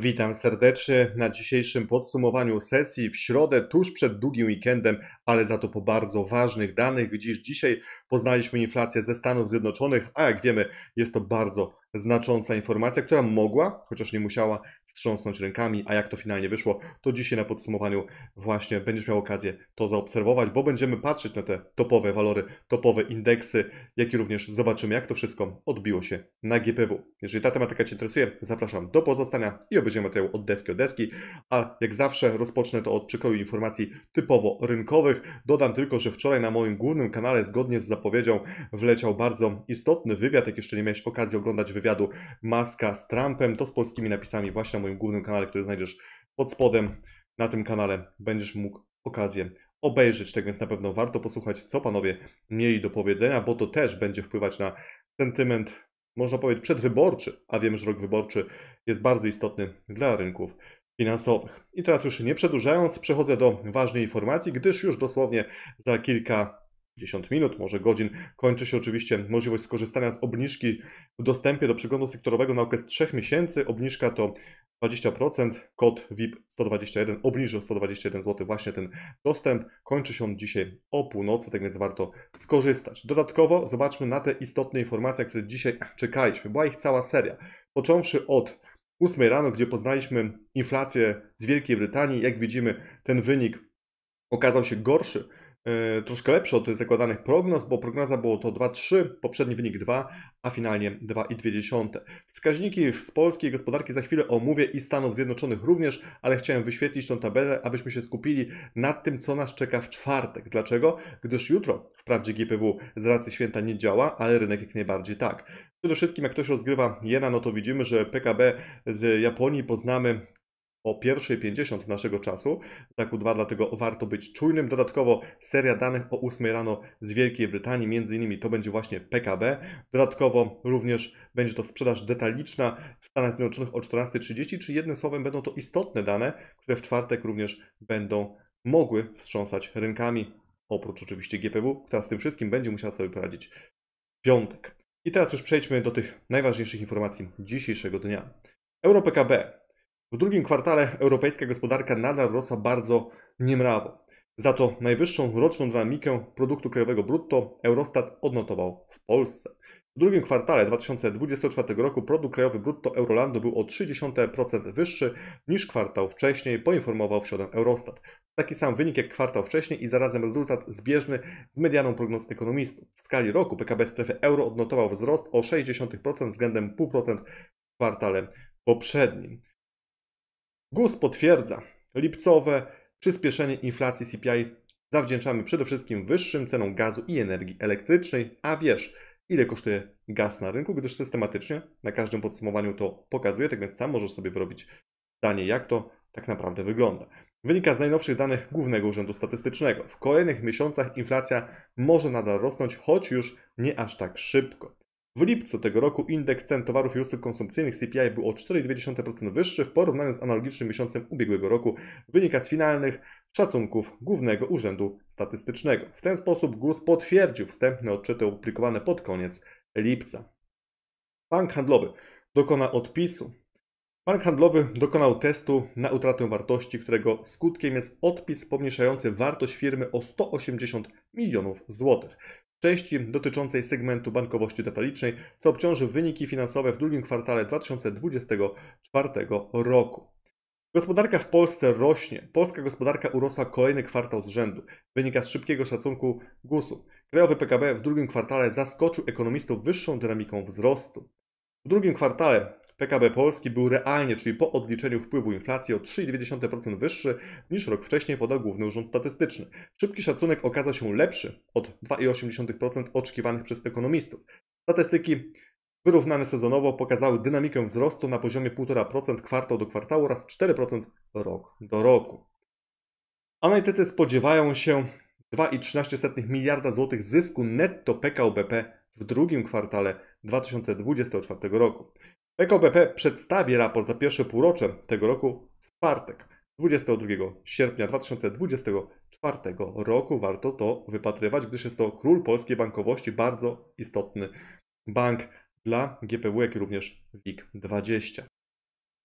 Witam serdecznie na dzisiejszym podsumowaniu sesji w środę, tuż przed długim weekendem, ale za to po bardzo ważnych danych, gdyż dzisiaj poznaliśmy inflację ze Stanów Zjednoczonych, a jak wiemy, jest to bardzo znacząca informacja, która mogła, chociaż nie musiała, wstrząsnąć rękami, a jak to finalnie wyszło, to dzisiaj na podsumowaniu właśnie będziesz miał okazję to zaobserwować, bo będziemy patrzeć na te topowe walory, topowe indeksy, jak i również zobaczymy, jak to wszystko odbiło się na GPW. Jeżeli ta tematyka Cię interesuje, zapraszam do pozostania i obejrzymy materiał od deski od deski, a jak zawsze rozpocznę to od przekroju informacji typowo rynkowych. Dodam tylko, że wczoraj na moim głównym kanale, zgodnie z zapowiedzią, wleciał bardzo istotny wywiad, jak jeszcze nie miałeś okazji oglądać wywiad wywiadu Maska z Trumpem. To z polskimi napisami właśnie na moim głównym kanale, który znajdziesz pod spodem. Na tym kanale będziesz mógł okazję obejrzeć, tak więc na pewno warto posłuchać, co panowie mieli do powiedzenia, bo to też będzie wpływać na sentyment, można powiedzieć, przedwyborczy, a wiem, że rok wyborczy jest bardzo istotny dla rynków finansowych. I teraz już nie przedłużając, przechodzę do ważnej informacji, gdyż już dosłownie za kilka 50 minut, może godzin. Kończy się oczywiście możliwość skorzystania z obniżki w dostępie do przeglądu sektorowego na okres 3 miesięcy. Obniżka to 20%, kod VIP 121 obniżył 121 zł właśnie ten dostęp. Kończy się on dzisiaj o północy, tak więc warto skorzystać. Dodatkowo zobaczmy na te istotne informacje, które dzisiaj czekaliśmy. Była ich cała seria. Począwszy od 8 rano, gdzie poznaliśmy inflację z Wielkiej Brytanii. Jak widzimy, ten wynik okazał się gorszy E, troszkę lepszy od zakładanych prognoz, bo prognoza było to 2,3, poprzedni wynik 2, a finalnie 2,2. Wskaźniki z polskiej gospodarki za chwilę omówię i Stanów Zjednoczonych również, ale chciałem wyświetlić tą tabelę, abyśmy się skupili nad tym, co nas czeka w czwartek. Dlaczego? Gdyż jutro wprawdzie GPW z racji święta nie działa, ale rynek jak najbardziej tak. Przede wszystkim jak ktoś rozgrywa jena, no to widzimy, że PKB z Japonii poznamy o pierwszej naszego czasu tak Q2, dlatego warto być czujnym. Dodatkowo seria danych o 8 rano z Wielkiej Brytanii, między innymi to będzie właśnie PKB. Dodatkowo również będzie to sprzedaż detaliczna w Stanach Zjednoczonych o 14.30, czy jednym słowem będą to istotne dane, które w czwartek również będą mogły wstrząsać rynkami, oprócz oczywiście GPW, która z tym wszystkim będzie musiała sobie poradzić w piątek. I teraz już przejdźmy do tych najważniejszych informacji dzisiejszego dnia. Euro PKB w drugim kwartale europejska gospodarka nadal rosła bardzo niemrawo. Za to najwyższą roczną dynamikę produktu krajowego brutto Eurostat odnotował w Polsce. W drugim kwartale 2024 roku produkt krajowy brutto Eurolandu był o 0,3% wyższy niż kwartał wcześniej, poinformował w środę Eurostat. Taki sam wynik jak kwartał wcześniej i zarazem rezultat zbieżny z medianą prognoz ekonomistów. W skali roku PKB strefy euro odnotował wzrost o 0,6% względem 0,5% w kwartale poprzednim. GUS potwierdza lipcowe przyspieszenie inflacji CPI zawdzięczamy przede wszystkim wyższym cenom gazu i energii elektrycznej, a wiesz, ile kosztuje gaz na rynku, gdyż systematycznie na każdym podsumowaniu to pokazuje, tak więc sam możesz sobie wyrobić zdanie, jak to tak naprawdę wygląda. Wynika z najnowszych danych Głównego Urzędu Statystycznego. W kolejnych miesiącach inflacja może nadal rosnąć, choć już nie aż tak szybko. W lipcu tego roku indeks cen towarów i usług konsumpcyjnych CPI był o 4,2% wyższy w porównaniu z analogicznym miesiącem ubiegłego roku, wynika z finalnych szacunków Głównego Urzędu Statystycznego. W ten sposób GUS potwierdził wstępne odczyty opublikowane pod koniec lipca. Bank handlowy dokona odpisu. Bank handlowy dokonał testu na utratę wartości, którego skutkiem jest odpis pomniejszający wartość firmy o 180 milionów złotych części dotyczącej segmentu bankowości detalicznej, co obciąży wyniki finansowe w drugim kwartale 2024 roku. Gospodarka w Polsce rośnie. Polska gospodarka urosła kolejny kwartał z rzędu. Wynika z szybkiego szacunku GUS-u. Krajowy PKB w drugim kwartale zaskoczył ekonomistów wyższą dynamiką wzrostu. W drugim kwartale PKB Polski był realnie, czyli po odliczeniu wpływu inflacji o 3,2% wyższy niż rok wcześniej podał Główny Urząd Statystyczny. Szybki szacunek okazał się lepszy od 2,8% oczekiwanych przez ekonomistów. Statystyki wyrównane sezonowo pokazały dynamikę wzrostu na poziomie 1,5% kwartał do kwartału oraz 4% rok do roku. Analitycy spodziewają się 2,13 miliarda złotych zysku netto PKO BP w drugim kwartale 2024 roku. EKOBP przedstawi raport za pierwsze półrocze tego roku w czwartek, 22 sierpnia 2024 roku. Warto to wypatrywać, gdyż jest to król polskiej bankowości, bardzo istotny bank dla GPW, jak i również WIG20.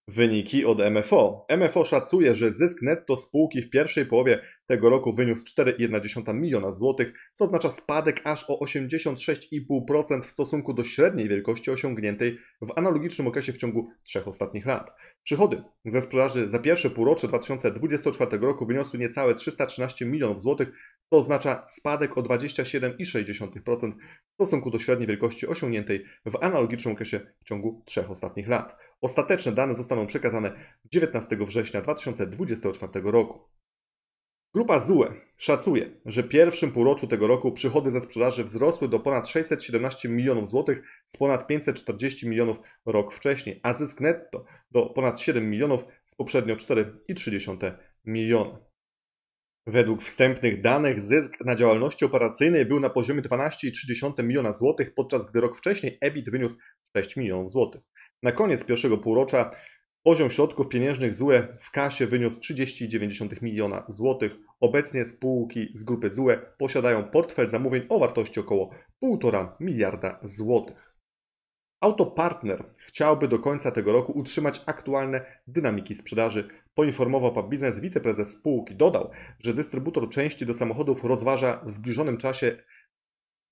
Wyniki od MFO. MFO szacuje, że zysk netto spółki w pierwszej połowie tego roku wyniósł 4,1 miliona złotych, co oznacza spadek aż o 86,5% w stosunku do średniej wielkości osiągniętej w analogicznym okresie w ciągu trzech ostatnich lat. Przychody ze sprzedaży za pierwsze półrocze 2024 roku wyniosły niecałe 313 milionów złotych, co oznacza spadek o 27,6% w stosunku do średniej wielkości osiągniętej w analogicznym okresie w ciągu trzech ostatnich lat. Ostateczne dane zostaną przekazane 19 września 2024 roku. Grupa ZUE szacuje, że w pierwszym półroczu tego roku przychody ze sprzedaży wzrosły do ponad 617 milionów złotych z ponad 540 milionów rok wcześniej, a zysk netto do ponad 7 milionów z poprzednio 4,3 miliona. Według wstępnych danych zysk na działalności operacyjnej był na poziomie 12,3 miliona złotych, podczas gdy rok wcześniej EBIT wyniósł 6 milionów złotych. Na koniec pierwszego półrocza poziom środków pieniężnych ZUE w kasie wyniósł 30,9 miliona złotych. Obecnie spółki z grupy ZUE posiadają portfel zamówień o wartości około 1,5 miliarda złotych. Autopartner chciałby do końca tego roku utrzymać aktualne dynamiki sprzedaży. Poinformował Pan Biznes wiceprezes spółki. Dodał, że dystrybutor części do samochodów rozważa w zbliżonym czasie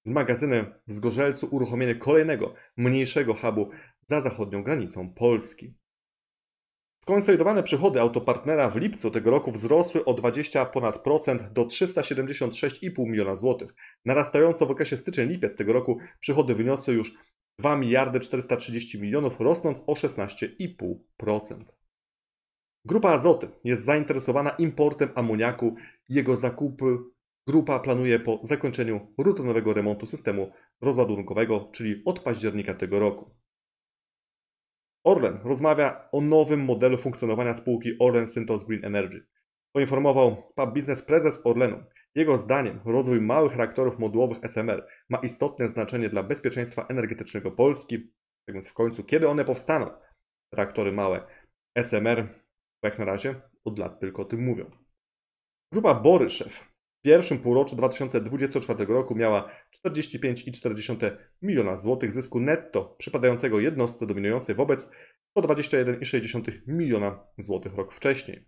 z magazynem w Zgorzelcu uruchomienie kolejnego, mniejszego hubu za zachodnią granicą Polski. Skonsolidowane przychody autopartnera w lipcu tego roku wzrosły o 20 ponad procent do 376,5 miliona złotych. Narastająco w okresie styczeń-lipiec tego roku przychody wyniosły już 2 miliardy 430 milionów, rosnąc o 16,5%. Grupa Azoty jest zainteresowana importem amoniaku. Jego zakupy Grupa planuje po zakończeniu rutynowego remontu systemu rozładunkowego, czyli od października tego roku. Orlen rozmawia o nowym modelu funkcjonowania spółki Orlen Synthos Green Energy. Poinformował pub biznes prezes Orlenu. Jego zdaniem rozwój małych reaktorów modułowych SMR ma istotne znaczenie dla bezpieczeństwa energetycznego Polski, tak więc w końcu kiedy one powstaną? Reaktory małe SMR, jak na razie od lat tylko o tym mówią. Grupa Boryszew pierwszym półroczu 2024 roku miała 45,4 miliona złotych zysku netto przypadającego jednostce dominującej wobec 121,6 miliona złotych rok wcześniej.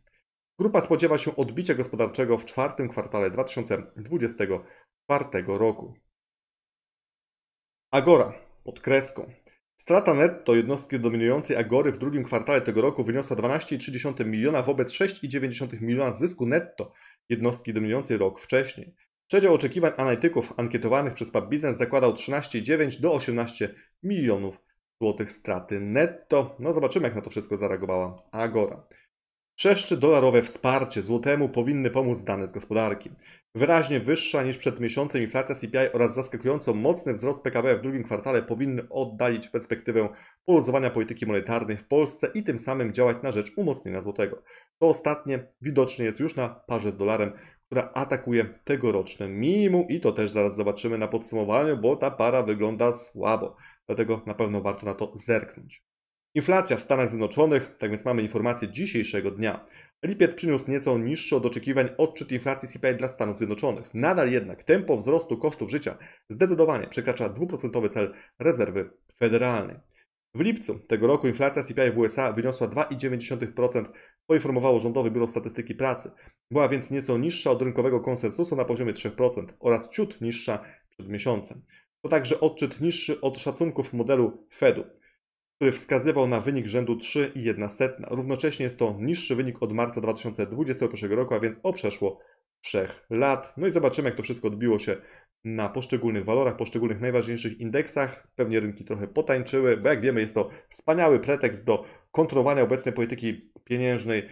Grupa spodziewa się odbicia gospodarczego w czwartym kwartale 2024 roku. Agora pod kreską. Strata netto jednostki dominującej Agory w drugim kwartale tego roku wyniosła 12,3 miliona wobec 6,9 miliona zysku netto jednostki dominującej rok wcześniej. Przedział oczekiwań analityków ankietowanych przez Pub Business zakładał 13,9 do 18 milionów złotych straty netto. No zobaczymy jak na to wszystko zareagowała Agora. Trzeszcze dolarowe wsparcie złotemu powinny pomóc dane z gospodarki. Wyraźnie wyższa niż przed miesiącem inflacja CPI oraz zaskakująco mocny wzrost PKB w drugim kwartale powinny oddalić perspektywę poluzowania polityki monetarnej w Polsce i tym samym działać na rzecz umocnienia złotego. To ostatnie widocznie jest już na parze z dolarem, która atakuje tegoroczne minimum i to też zaraz zobaczymy na podsumowaniu, bo ta para wygląda słabo. Dlatego na pewno warto na to zerknąć. Inflacja w Stanach Zjednoczonych, tak więc mamy informację dzisiejszego dnia. Lipiec przyniósł nieco niższy od oczekiwań odczyt inflacji CPI dla Stanów Zjednoczonych. Nadal jednak tempo wzrostu kosztów życia zdecydowanie przekracza 2% cel rezerwy federalnej. W lipcu tego roku inflacja CPI w USA wyniosła 2,9%, poinformowało Rządowe Biuro Statystyki Pracy. Była więc nieco niższa od rynkowego konsensusu na poziomie 3% oraz ciut niższa przed miesiącem. To także odczyt niższy od szacunków modelu Fedu który wskazywał na wynik rzędu 3,1. Równocześnie jest to niższy wynik od marca 2021 roku, a więc o przeszło 3 lat. No i zobaczymy, jak to wszystko odbiło się na poszczególnych walorach, poszczególnych najważniejszych indeksach. Pewnie rynki trochę potańczyły, bo jak wiemy, jest to wspaniały pretekst do kontrolowania obecnej polityki pieniężnej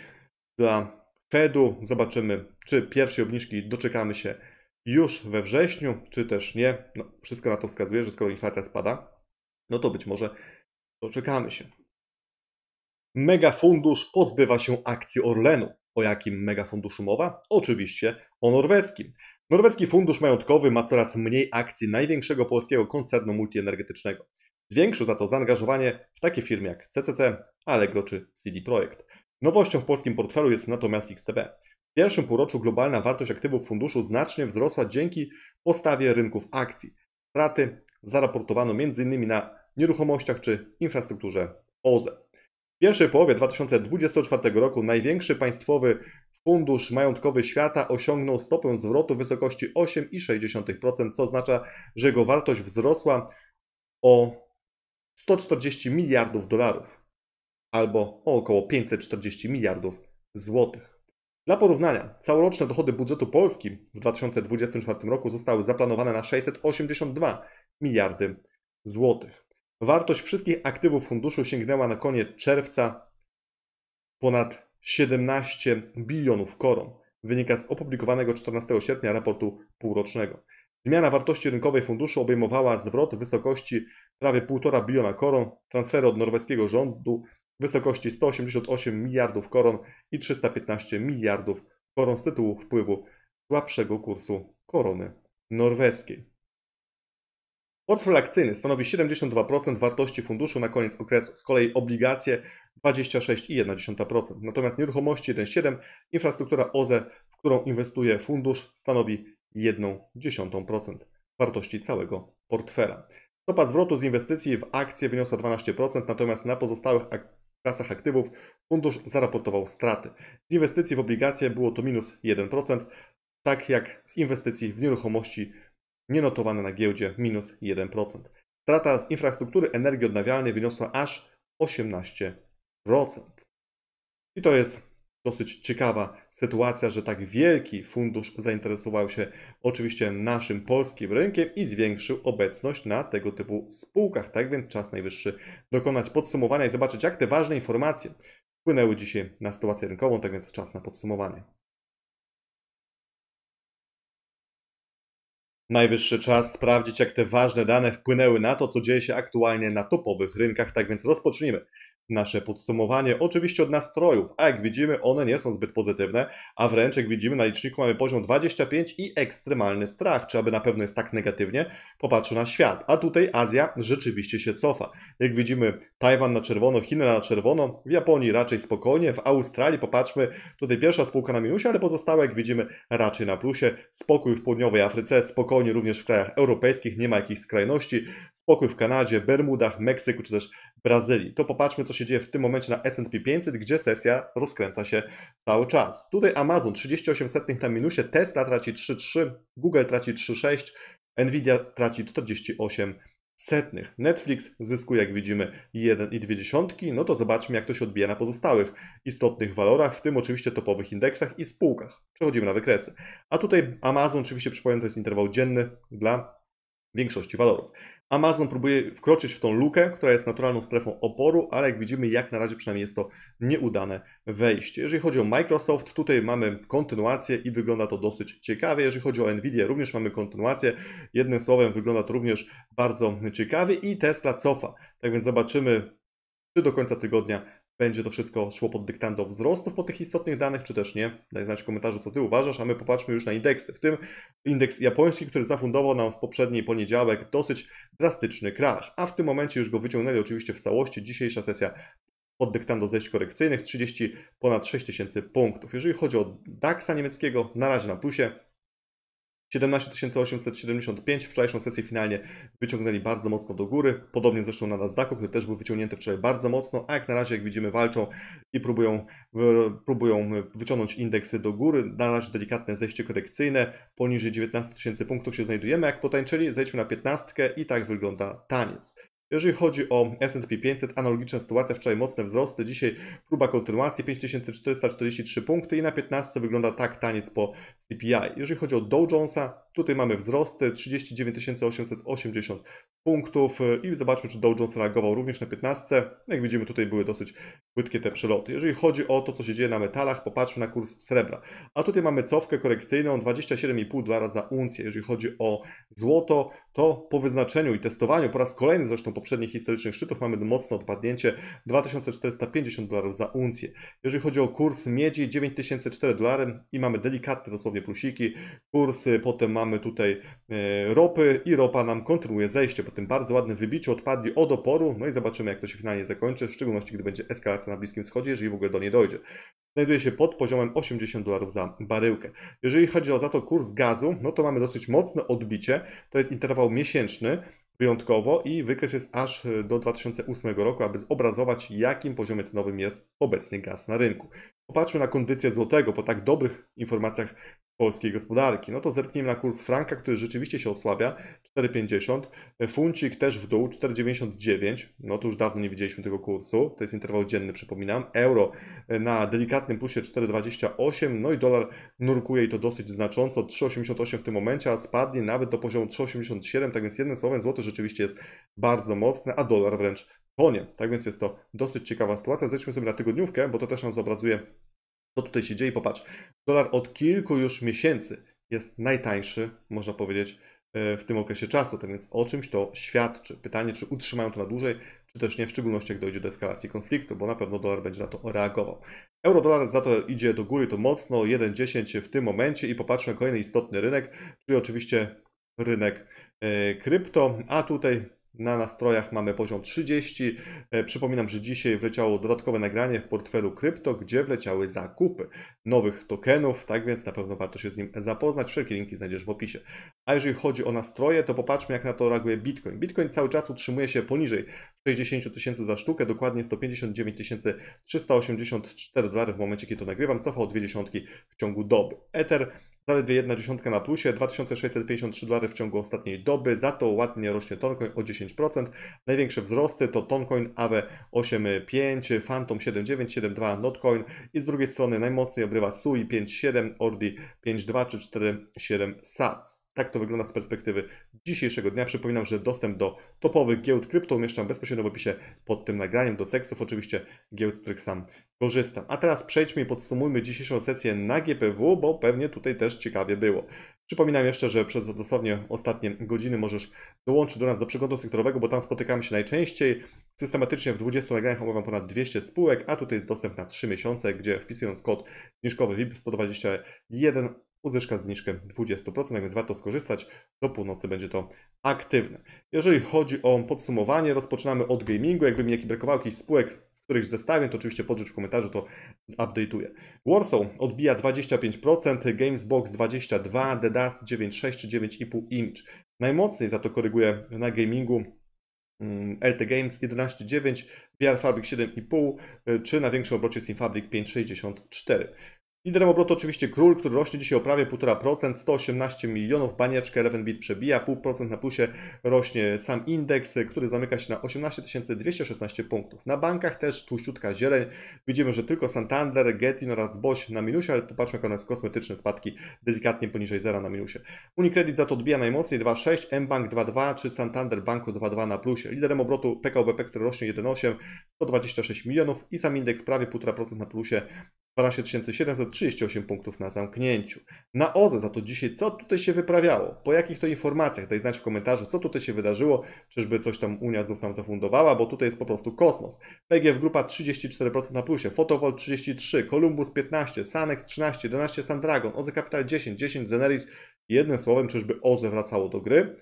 dla Fedu. Zobaczymy, czy pierwszej obniżki doczekamy się już we wrześniu, czy też nie. No, wszystko na to wskazuje, że skoro inflacja spada, no to być może Doczekamy się. Megafundusz pozbywa się akcji Orlenu. O jakim megafunduszu mowa? Oczywiście o norweskim. Norweski Fundusz Majątkowy ma coraz mniej akcji największego polskiego koncernu multienergetycznego. Zwiększył za to zaangażowanie w takie firmy jak CCC, Allegro czy CD Projekt. Nowością w polskim portfelu jest natomiast XTB. W pierwszym półroczu globalna wartość aktywów funduszu znacznie wzrosła dzięki postawie rynków akcji. Straty zaraportowano m.in. na nieruchomościach czy infrastrukturze OZE. W pierwszej połowie 2024 roku największy państwowy fundusz majątkowy świata osiągnął stopę zwrotu w wysokości 8,6%, co oznacza, że jego wartość wzrosła o 140 miliardów dolarów albo o około 540 miliardów złotych. Dla porównania, całoroczne dochody budżetu Polski w 2024 roku zostały zaplanowane na 682 miliardy złotych. Wartość wszystkich aktywów funduszu sięgnęła na koniec czerwca ponad 17 bilionów koron. Wynika z opublikowanego 14 sierpnia raportu półrocznego. Zmiana wartości rynkowej funduszu obejmowała zwrot w wysokości prawie 1,5 biliona koron, transfery od norweskiego rządu w wysokości 188 miliardów koron i 315 miliardów koron z tytułu wpływu słabszego kursu korony norweskiej. Portfel akcyjny stanowi 72% wartości funduszu na koniec okresu, z kolei obligacje 26,1%. Natomiast nieruchomości 1,7%, infrastruktura OZE, w którą inwestuje fundusz, stanowi 1,1% wartości całego portfela. Stopa zwrotu z inwestycji w akcje wyniosła 12%, natomiast na pozostałych klasach aktywów fundusz zaraportował straty. Z inwestycji w obligacje było to minus 1%, tak jak z inwestycji w nieruchomości nienotowane na giełdzie minus 1%. Strata z infrastruktury energii odnawialnej wyniosła aż 18%. I to jest dosyć ciekawa sytuacja, że tak wielki fundusz zainteresował się oczywiście naszym polskim rynkiem i zwiększył obecność na tego typu spółkach. Tak więc czas najwyższy dokonać podsumowania i zobaczyć, jak te ważne informacje wpłynęły dzisiaj na sytuację rynkową, tak więc czas na podsumowanie. Najwyższy czas sprawdzić, jak te ważne dane wpłynęły na to, co dzieje się aktualnie na topowych rynkach, tak więc rozpocznijmy nasze podsumowanie, oczywiście od nastrojów, a jak widzimy one nie są zbyt pozytywne, a wręcz jak widzimy na liczniku mamy poziom 25 i ekstremalny strach, czy aby na pewno jest tak negatywnie, popatrzył na świat, a tutaj Azja rzeczywiście się cofa. Jak widzimy Tajwan na czerwono, Chiny na czerwono, w Japonii raczej spokojnie, w Australii popatrzmy, tutaj pierwsza spółka na minusie, ale pozostałe jak widzimy raczej na plusie, spokój w południowej Afryce, spokojnie również w krajach europejskich, nie ma jakichś skrajności, spokój w Kanadzie, Bermudach, Meksyku czy też Brazylii. To popatrzmy, co się dzieje w tym momencie na S&P 500, gdzie sesja rozkręca się cały czas. Tutaj Amazon 38 na minusie, Tesla traci 3,3, Google traci 3,6, Nvidia traci 48 setnych. Netflix zyskuje, jak widzimy, 1,2. No to zobaczmy, jak to się odbija na pozostałych istotnych walorach, w tym oczywiście topowych indeksach i spółkach. Przechodzimy na wykresy. A tutaj Amazon, oczywiście przypomnę, to jest interwał dzienny dla większości walorów. Amazon próbuje wkroczyć w tą lukę, która jest naturalną strefą oporu, ale jak widzimy, jak na razie przynajmniej jest to nieudane wejście. Jeżeli chodzi o Microsoft, tutaj mamy kontynuację i wygląda to dosyć ciekawie. Jeżeli chodzi o Nvidia, również mamy kontynuację. Jednym słowem, wygląda to również bardzo ciekawie i Tesla cofa. Tak więc zobaczymy, czy do końca tygodnia będzie to wszystko szło pod dyktando wzrostów po tych istotnych danych, czy też nie. Daj znać w komentarzu, co Ty uważasz, a my popatrzmy już na indeksy. W tym indeks japoński, który zafundował nam w poprzedni poniedziałek dosyć drastyczny krach, a w tym momencie już go wyciągnęli oczywiście w całości. Dzisiejsza sesja pod dyktando zejść korekcyjnych 30 ponad 6 tysięcy punktów. Jeżeli chodzi o DAX-a niemieckiego, na razie na plusie, 17875, wczorajszą sesję finalnie wyciągnęli bardzo mocno do góry, podobnie zresztą na Nasdaqu, który też był wyciągnięty wczoraj bardzo mocno, a jak na razie, jak widzimy, walczą i próbują, próbują wyciągnąć indeksy do góry, na razie delikatne zejście korekcyjne, poniżej 19 tysięcy punktów się znajdujemy, jak potańczyli, zejdźmy na 15 i tak wygląda taniec. Jeżeli chodzi o S&P 500, analogiczna sytuacja, wczoraj mocne wzrosty, dzisiaj próba kontynuacji 5443 punkty i na 15 wygląda tak taniec po CPI. Jeżeli chodzi o Dow Jonesa, Tutaj mamy wzrosty 39 880 punktów e, i zobaczmy, czy Dow Jones reagował również na 15. No, jak widzimy, tutaj były dosyć płytkie te przeloty. Jeżeli chodzi o to, co się dzieje na metalach, popatrzmy na kurs srebra. A tutaj mamy cofkę korekcyjną 27,5 dolara za uncję. Jeżeli chodzi o złoto, to po wyznaczeniu i testowaniu po raz kolejny zresztą poprzednich historycznych szczytów mamy mocne odpadnięcie 2450 dolarów za uncję. Jeżeli chodzi o kurs miedzi 9004 dolary i mamy delikatne dosłownie plusiki. Kursy potem mamy mamy tutaj e, ropy i ropa nam kontynuuje zejście. Po tym bardzo ładnym wybiciu odpadli od oporu, no i zobaczymy jak to się finalnie zakończy, w szczególności gdy będzie eskalacja na Bliskim Wschodzie, jeżeli w ogóle do niej dojdzie. Znajduje się pod poziomem 80 dolarów za baryłkę. Jeżeli chodzi o za to kurs gazu, no to mamy dosyć mocne odbicie, to jest interwał miesięczny, wyjątkowo i wykres jest aż e, do 2008 roku, aby zobrazować jakim poziomie cenowym jest obecnie gaz na rynku. Popatrzmy na kondycję złotego. Po tak dobrych informacjach polskiej gospodarki. No to zerknijmy na kurs franka, który rzeczywiście się osłabia, 4,50. Funcik też w dół, 4,99. No to już dawno nie widzieliśmy tego kursu. To jest interwał dzienny, przypominam. Euro na delikatnym plusie 4,28. No i dolar nurkuje i to dosyć znacząco, 3,88 w tym momencie, a spadnie nawet do poziomu 3,87. Tak więc jednym słowem złoto rzeczywiście jest bardzo mocne, a dolar wręcz tonie. Tak więc jest to dosyć ciekawa sytuacja. Zejdźmy sobie na tygodniówkę, bo to też nam zobrazuje co tutaj się dzieje? Popatrz, dolar od kilku już miesięcy jest najtańszy, można powiedzieć, e, w tym okresie czasu, tak więc o czymś to świadczy. Pytanie, czy utrzymają to na dłużej, czy też nie, w szczególności jak dojdzie do eskalacji konfliktu, bo na pewno dolar będzie na to reagował. Euro-dolar za to idzie do góry to mocno, 1,10 w tym momencie i popatrzmy na kolejny istotny rynek, czyli oczywiście rynek e, krypto, a tutaj na nastrojach mamy poziom 30. E, przypominam, że dzisiaj wleciało dodatkowe nagranie w portfelu krypto, gdzie wleciały zakupy nowych tokenów, tak więc na pewno warto się z nim zapoznać. Wszelkie linki znajdziesz w opisie. A jeżeli chodzi o nastroje, to popatrzmy jak na to reaguje Bitcoin. Bitcoin cały czas utrzymuje się poniżej 60 tysięcy za sztukę, dokładnie 159 384 dolary w momencie, kiedy to nagrywam. Cofał dwie dziesiątki w ciągu doby. Ether Zaledwie jedna dziesiątka na plusie, 2653 dolary w ciągu ostatniej doby, za to ładnie rośnie Toncoin o 10%. Największe wzrosty to Toncoin aw 8.5, Phantom 7972, Notcoin i z drugiej strony najmocniej obrywa SUI 5.7, Ordi 5.2 czy 4.7 SATS. Tak to wygląda z perspektywy dzisiejszego dnia. Przypominam, że dostęp do topowych giełd krypto umieszczam bezpośrednio w opisie pod tym nagraniem, do ceksów oczywiście giełd, z których sam korzystam. A teraz przejdźmy i podsumujmy dzisiejszą sesję na GPW, bo pewnie tutaj też ciekawie było. Przypominam jeszcze, że przez dosłownie ostatnie godziny możesz dołączyć do nas do przeglądu sektorowego, bo tam spotykamy się najczęściej. Systematycznie w 20 nagraniach omawiam ponad 200 spółek, a tutaj jest dostęp na 3 miesiące, gdzie wpisując kod zniżkowy VIP 121 uzyska zniżkę 20%, więc warto skorzystać. Do północy będzie to aktywne. Jeżeli chodzi o podsumowanie, rozpoczynamy od gamingu. Jakby mi brakowało jakichś spółek, których zestawię, to oczywiście podrzuć w komentarzu, to zupdate'uję. Warsaw odbija 25%, Gamesbox 22%, The Dust 9,6 9,5 Image. Najmocniej za to koryguje na gamingu mm, LT Games 11,9, VR Fabric 7,5 y, czy na większym obrocie Sim Fabric 5,64. Liderem obrotu oczywiście król, który rośnie dzisiaj o prawie 1,5%, 118 milionów, banieczkę bit przebija, 0,5% na plusie rośnie sam indeks, który zamyka się na 18 216 punktów. Na bankach też tłuściutka zieleń, widzimy, że tylko Santander, Getin oraz Boś na minusie, ale popatrzmy jak one jest kosmetyczne spadki, delikatnie poniżej zera na minusie. Unicredit za to odbija najmocniej 2,6, mBank 2,2 czy Santander Banku 2,2 na plusie. Liderem obrotu PKOBP, który rośnie 1,8, 126 milionów i sam indeks prawie 1,5% na plusie 12 738 punktów na zamknięciu. Na OZE za to dzisiaj, co tutaj się wyprawiało? Po jakich to informacjach? Daj znać w komentarzu, co tutaj się wydarzyło, czyżby coś tam Unia znów nam zafundowała, bo tutaj jest po prostu kosmos. PGF Grupa 34% na plusie, Fotowol 33, Columbus 15, Sanex 13, 12 Sandragon, OZE Capital 10, 10 Zeneris. Jednym słowem, czyżby OZE wracało do gry?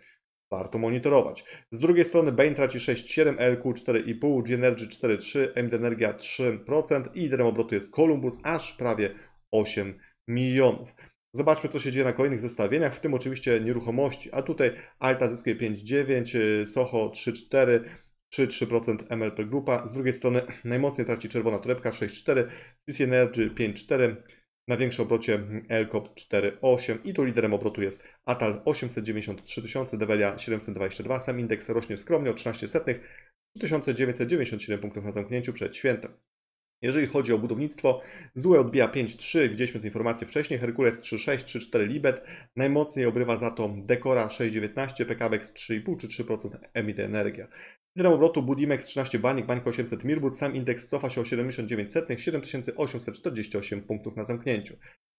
warto monitorować. Z drugiej strony Bain traci 6,7, LQ 4,5, G-Energy 4,3, MD Energia 3% i liderem obrotu jest Columbus, aż prawie 8 milionów. Zobaczmy, co się dzieje na kolejnych zestawieniach, w tym oczywiście nieruchomości. A tutaj Alta zyskuje 5,9, Soho 3,4, 3,3% MLP Grupa. Z drugiej strony najmocniej traci Czerwona Torebka 6,4, CC Energy 5,4, na większym obrocie Elkop 4,8 i tu liderem obrotu jest Atal 893 tysiące, Develia 722, sam indeks rośnie skromnie o 13 setnych, 1997 punktów na zamknięciu przed świętem. Jeżeli chodzi o budownictwo, ZUE odbija 5.3 widzieliśmy tę informację wcześniej, Herkules 3.6 3.4 Libet, najmocniej obrywa za to Dekora 6.19 19 PKBX 3,5 czy 3% Emit Energia. Tyle obrotu Budimex 13 banik, Bank 800 Mirbud, sam indeks cofa się o 79 setnych, 7848 punktów na zamknięciu.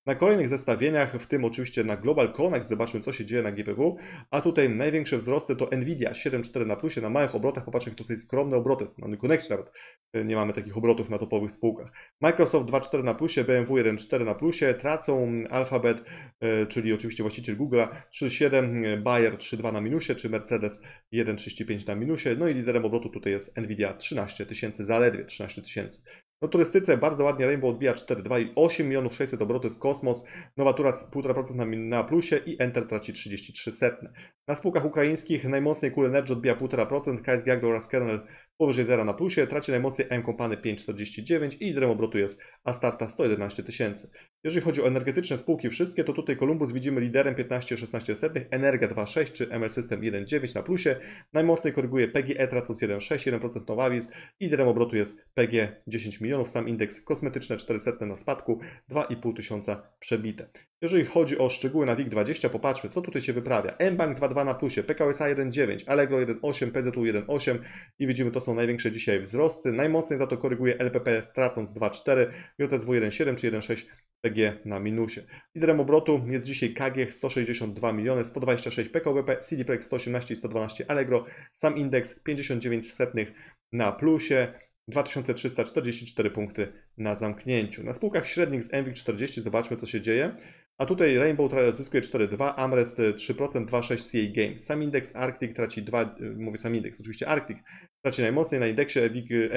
Na kolejnych zestawieniach, w tym oczywiście na Global Connect, zobaczmy co się dzieje na GPW, a tutaj największe wzrosty to Nvidia 7.4 na plusie, na małych obrotach, popatrzmy, dosyć skromne obroty, na Connect nawet e, nie mamy takich obrotów na topowych spółkach. Microsoft 2.4 na plusie, BMW 1.4 na plusie, tracą mm, Alphabet, e, czyli oczywiście właściciel Google 3.7, e, Bayer 3.2 na minusie, czy Mercedes 1.35 na minusie, no i liderem obrotu tutaj jest Nvidia 13 tysięcy zaledwie, 13 tysięcy. No turystyce bardzo ładnie Rainbow odbija 4,2 i 8 milionów 600 z kosmos. Nowa Tura 1,5% na, na plusie i Enter traci 33 setne. Na spółkach ukraińskich najmocniej Cool Energy odbija 1,5%, KSG Agro oraz Kernel Powyżej 0 na plusie, traci najmocniej M kompany 5,49 i liderem obrotu jest Astarta 111 tysięcy. Jeżeli chodzi o energetyczne spółki wszystkie, to tutaj Columbus widzimy liderem 15,16, Energa 2,6 czy ML System 1,9 na plusie. Najmocniej koryguje PGE tracąc 1,6, 1% Nowavis. Liderem obrotu jest PG 10 milionów, sam indeks kosmetyczny 400 na spadku, 2,5 tysiąca przebite. Jeżeli chodzi o szczegóły na WIG20, popatrzmy, co tutaj się wyprawia. mBank 2,2 na plusie, PKSA 1,9, Allegro 1,8, PZU 1,8 i widzimy to są największe dzisiaj wzrosty. Najmocniej za to koryguje LPP stracąc 2,4, JSW 1,7 czy 1,6 PG na minusie. Liderem obrotu jest dzisiaj KG 162 miliony, 126 PKBP, CD 118 i 112 Allegro, sam indeks 59 setnych na plusie. 2344 punkty na zamknięciu. Na spółkach średnich z Enwik 40 zobaczmy co się dzieje. A tutaj Rainbow traci zyskuje 4,2, Amrest 3%, 2,6 CA Games. Sam indeks Arctic traci 2, y, mówię sam indeks, oczywiście Arctic traci najmocniej, na indeksie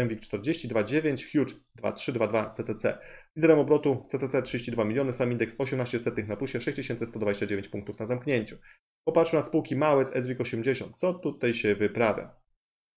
MWIG 40, 2,9, Huge 2,3, 2,2 CCC. Liderem obrotu CCC 32 miliony, sam indeks 18 setnych na plusie, 6129 punktów na zamknięciu. Popatrzmy na spółki małe z SWIG 80, co tutaj się wyprawia.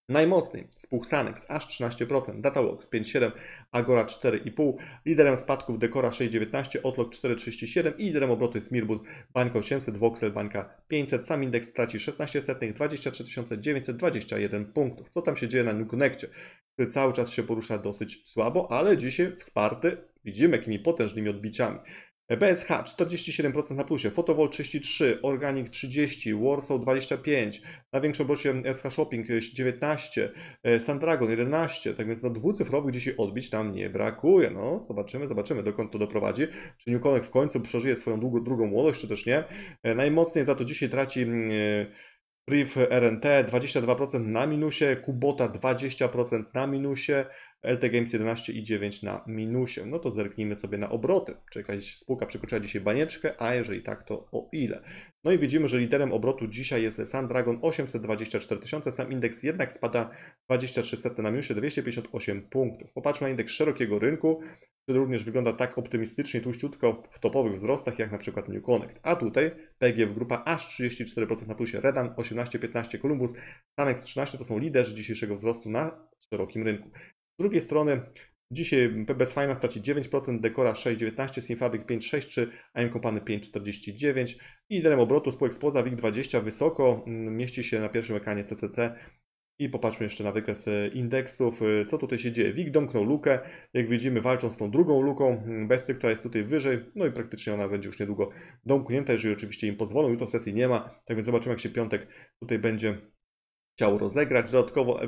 Najmocniej spółk Sanex aż 13%, Datalog 5,7, Agora 4,5, liderem spadków Dekora 6,19, Otlok 4,37 i liderem obrotu jest Mirbud, Bańka 800, Voxel Bańka 500. Sam indeks traci 16 setnych, 23 921 punktów. Co tam się dzieje na New Connectie, który cały czas się porusza dosyć słabo, ale dzisiaj wsparty, widzimy jakimi potężnymi odbiciami. BSH 47% na plusie, Fotowol 33, Organic 30, Warsaw 25, na większym obrocie SH Shopping 19, e, Sandragon 11, tak więc no dwucyfrowych gdzieś odbić nam nie brakuje. No, zobaczymy, zobaczymy dokąd to doprowadzi. Czy Newconek w końcu przeżyje swoją długo, drugą młodość, czy też nie. E, najmocniej za to dzisiaj traci mm, e, Priv RNT 22% na minusie, Kubota 20% na minusie, LT Games 11,9 na minusie. No to zerknijmy sobie na obroty. Czy jakaś spółka przekroczyła dzisiaj banieczkę, a jeżeli tak, to o ile? No i widzimy, że liderem obrotu dzisiaj jest Sun Dragon 824 tysiące. Sam indeks jednak spada 23 na minusie 258 punktów. Popatrzmy na indeks szerokiego rynku, który również wygląda tak optymistycznie tuściutko w topowych wzrostach, jak na przykład New Connect. A tutaj PGF grupa aż 34% na plusie, Redan 18-15, Columbus, Sanex 13 to są liderzy dzisiejszego wzrostu na szerokim rynku. Z drugiej strony Dzisiaj PBS Finance traci 9%, Dekora 6,19%, Simfabric 5,6% czy AM Company 5,49%. Liderem obrotu spółek spoza WIG20 wysoko mm, mieści się na pierwszym ekranie CCC. I popatrzmy jeszcze na wykres e, indeksów. E, co tutaj się dzieje? WIG domknął lukę. Jak widzimy, walczą z tą drugą luką mm, besty, która jest tutaj wyżej. No i praktycznie ona będzie już niedługo domknięta, jeżeli oczywiście im pozwolą. Jutro sesji nie ma, tak więc zobaczymy, jak się piątek tutaj będzie chciał rozegrać. Dodatkowo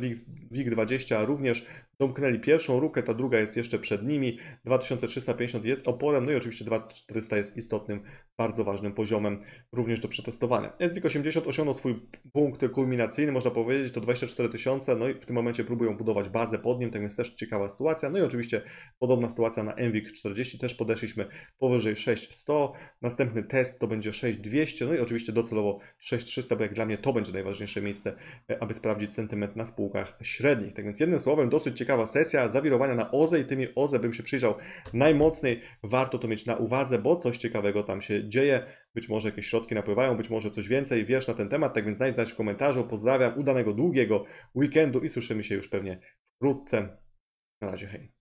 WIG20 również Domknęli pierwszą rukę, ta druga jest jeszcze przed nimi. 2350 jest oporem, no i oczywiście 2400 jest istotnym, bardzo ważnym poziomem również do przetestowania. SWIG 80 osiągnął swój punkt kulminacyjny, można powiedzieć, to 24 tysiące, no i w tym momencie próbują budować bazę pod nim, tak więc też ciekawa sytuacja. No i oczywiście podobna sytuacja na MWIG 40, też podeszliśmy powyżej 6100. Następny test to będzie 6200, no i oczywiście docelowo 6300, bo jak dla mnie to będzie najważniejsze miejsce, aby sprawdzić sentyment na spółkach średnich. Tak więc jednym słowem dosyć ciekawe ciekawa sesja zawirowania na OZE i tymi OZE bym się przyjrzał najmocniej. Warto to mieć na uwadze, bo coś ciekawego tam się dzieje. Być może jakieś środki napływają, być może coś więcej wiesz na ten temat, tak więc znajdę w komentarzu. Pozdrawiam, udanego, długiego weekendu i słyszymy się już pewnie wkrótce. Na razie, hej.